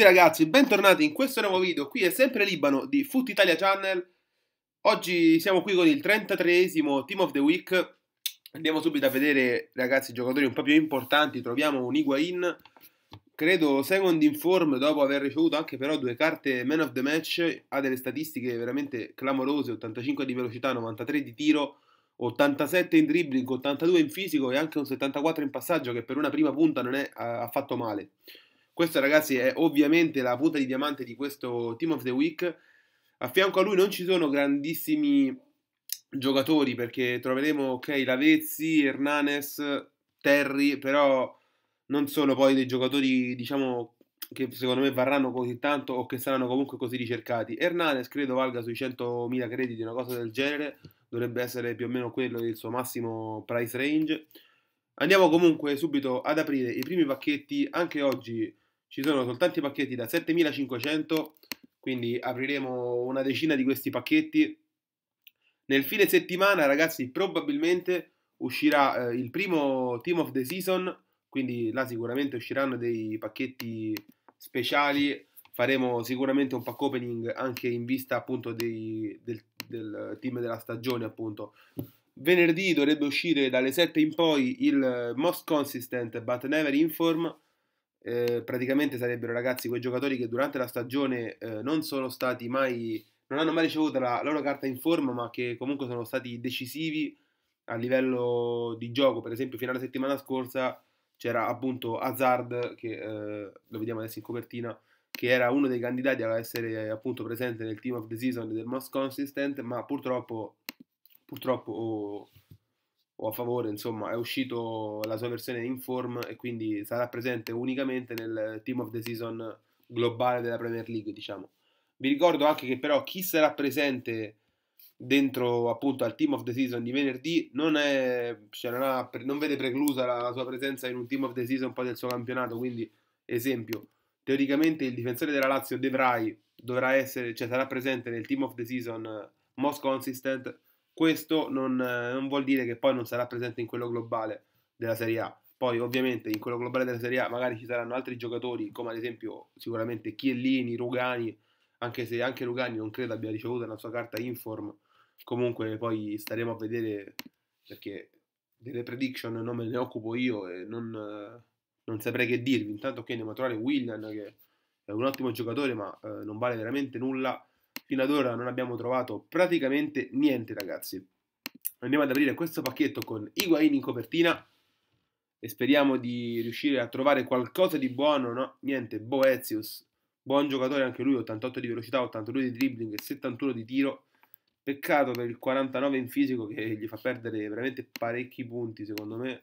tutti ragazzi, bentornati in questo nuovo video, qui è sempre Libano di Foot Italia Channel Oggi siamo qui con il 33esimo Team of the Week Andiamo subito a vedere ragazzi giocatori un po' più importanti, troviamo un Higuain Credo second in form dopo aver ricevuto anche però due carte man of the match Ha delle statistiche veramente clamorose, 85 di velocità, 93 di tiro 87 in dribbling, 82 in fisico e anche un 74 in passaggio che per una prima punta non è affatto male questo, ragazzi, è ovviamente la punta di diamante di questo Team of the Week. A fianco a lui non ci sono grandissimi giocatori perché troveremo, ok, Lavezzi, Hernanes, Terry, però non sono poi dei giocatori, diciamo, che secondo me varranno così tanto o che saranno comunque così ricercati. Hernanes credo valga sui 100.000 crediti, una cosa del genere, dovrebbe essere più o meno quello il suo massimo price range. Andiamo comunque subito ad aprire i primi pacchetti, anche oggi ci sono soltanto i pacchetti da 7500, quindi apriremo una decina di questi pacchetti. Nel fine settimana, ragazzi, probabilmente uscirà eh, il primo Team of the Season, quindi là sicuramente usciranno dei pacchetti speciali. Faremo sicuramente un pack opening anche in vista appunto dei, del, del team della stagione appunto. Venerdì dovrebbe uscire dalle 7 in poi il Most Consistent But Never Inform, eh, praticamente sarebbero ragazzi quei giocatori che durante la stagione eh, non sono stati mai, non hanno mai ricevuto la loro carta in forma, ma che comunque sono stati decisivi a livello di gioco. Per esempio, fino alla settimana scorsa c'era appunto Hazard, che eh, lo vediamo adesso in copertina, che era uno dei candidati ad essere appunto presente nel team of the season del most consistent, ma purtroppo, purtroppo oh, o a favore, insomma, è uscito la sua versione in form e quindi sarà presente unicamente nel team of the season globale della Premier League, diciamo. Vi ricordo anche che però chi sarà presente dentro appunto al team of the season di venerdì non, è, cioè, non, ha, non vede preclusa la sua presenza in un team of the season poi del suo campionato, quindi esempio, teoricamente il difensore della Lazio De dovrà essere, cioè sarà presente nel team of the season most consistent questo non, eh, non vuol dire che poi non sarà presente in quello globale della Serie A. Poi ovviamente in quello globale della Serie A magari ci saranno altri giocatori come ad esempio sicuramente Chiellini, Rugani, anche se anche Rugani non credo abbia ricevuto la sua carta inform, comunque poi staremo a vedere perché delle prediction non me ne occupo io e non, non saprei che dirvi. Intanto qui andiamo a trovare William che è un ottimo giocatore ma eh, non vale veramente nulla Fino ad ora non abbiamo trovato praticamente niente, ragazzi. Andiamo ad aprire questo pacchetto con Higuain in copertina e speriamo di riuscire a trovare qualcosa di buono, no? Niente, Boetius, buon giocatore anche lui, 88 di velocità, 82 di dribbling e 71 di tiro. Peccato per il 49 in fisico che gli fa perdere veramente parecchi punti, secondo me.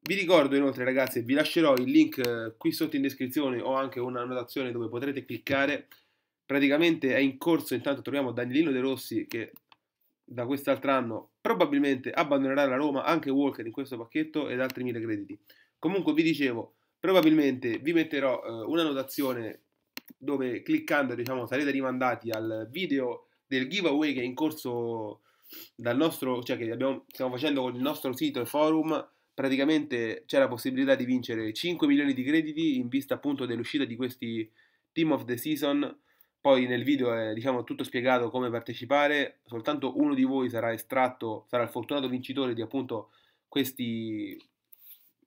Vi ricordo inoltre ragazzi, vi lascerò il link qui sotto in descrizione o anche una notazione dove potrete cliccare praticamente è in corso, intanto troviamo Danilino De Rossi che da quest'altro anno probabilmente abbandonerà la Roma, anche Walker in questo pacchetto ed altri mille crediti. Comunque vi dicevo, probabilmente vi metterò eh, una notazione dove cliccando diciamo, sarete rimandati al video del giveaway che è in corso dal nostro, cioè che abbiamo, stiamo facendo con il nostro sito e forum, praticamente c'è la possibilità di vincere 5 milioni di crediti in vista appunto dell'uscita di questi Team of the Season poi nel video è diciamo, tutto spiegato come partecipare, soltanto uno di voi sarà estratto, sarà il fortunato vincitore di appunto questi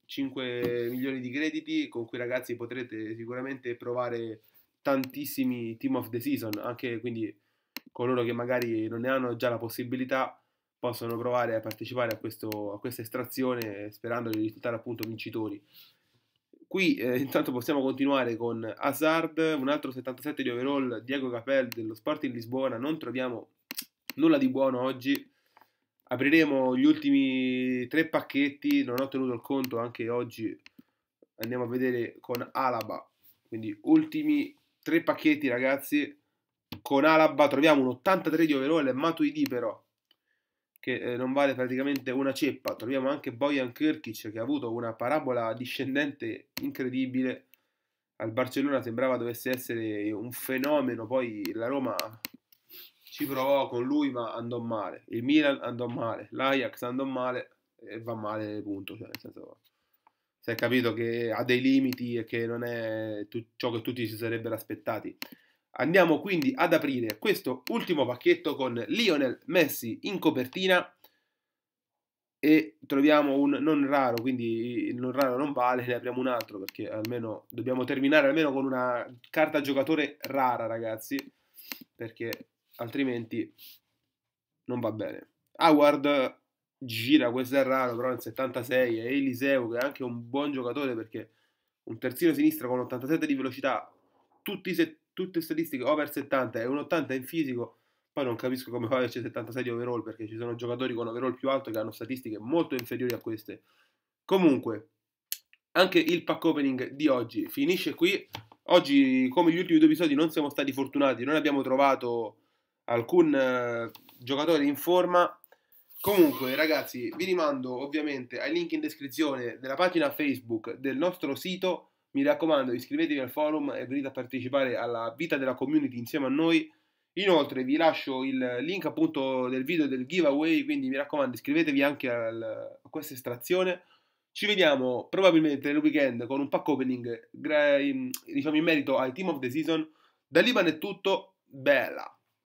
5 milioni di crediti con cui ragazzi potrete sicuramente provare tantissimi team of the season, anche quindi coloro che magari non ne hanno già la possibilità possono provare a partecipare a, questo, a questa estrazione sperando di risultare appunto vincitori. Qui eh, intanto possiamo continuare con Hazard, un altro 77 di overall, Diego Capel dello Sporting Lisbona, non troviamo nulla di buono oggi. Apriremo gli ultimi tre pacchetti, non ho tenuto il conto anche oggi, andiamo a vedere con Alaba. Quindi ultimi tre pacchetti ragazzi, con Alaba troviamo un 83 di overall e Matuidi però che eh, non vale praticamente una ceppa. Troviamo anche Bojan Kirkic che ha avuto una parabola discendente incredibile. Al Barcellona sembrava dovesse essere un fenomeno, poi la Roma ci provò con lui ma andò male. Il Milan andò male, l'Ajax andò male e va male punto. Cioè, nel senso, si è capito che ha dei limiti e che non è ciò che tutti si sarebbero aspettati. Andiamo quindi ad aprire questo ultimo pacchetto con Lionel Messi in copertina e troviamo un non raro, quindi il non raro non vale, ne apriamo un altro perché almeno dobbiamo terminare almeno con una carta giocatore rara, ragazzi, perché altrimenti non va bene. Howard gira, questo è raro, però nel 76 e Eliseo che è anche un buon giocatore perché un terzino sinistro con 87 di velocità, tutti, i 70 tutte statistiche over 70 e un 80 in fisico. Poi non capisco come fa a c'è 76 di overall perché ci sono giocatori con overall più alto che hanno statistiche molto inferiori a queste. Comunque, anche il pack opening di oggi finisce qui. Oggi, come gli ultimi due episodi, non siamo stati fortunati, non abbiamo trovato alcun eh, giocatore in forma. Comunque, ragazzi, vi rimando ovviamente ai link in descrizione della pagina Facebook del nostro sito mi raccomando, iscrivetevi al forum e venite a partecipare alla vita della community insieme a noi. Inoltre vi lascio il link appunto del video del giveaway, quindi mi raccomando iscrivetevi anche al, a questa estrazione. Ci vediamo probabilmente nel weekend con un pack opening diciamo in merito ai Team of the Season. Da Liban è tutto, bella!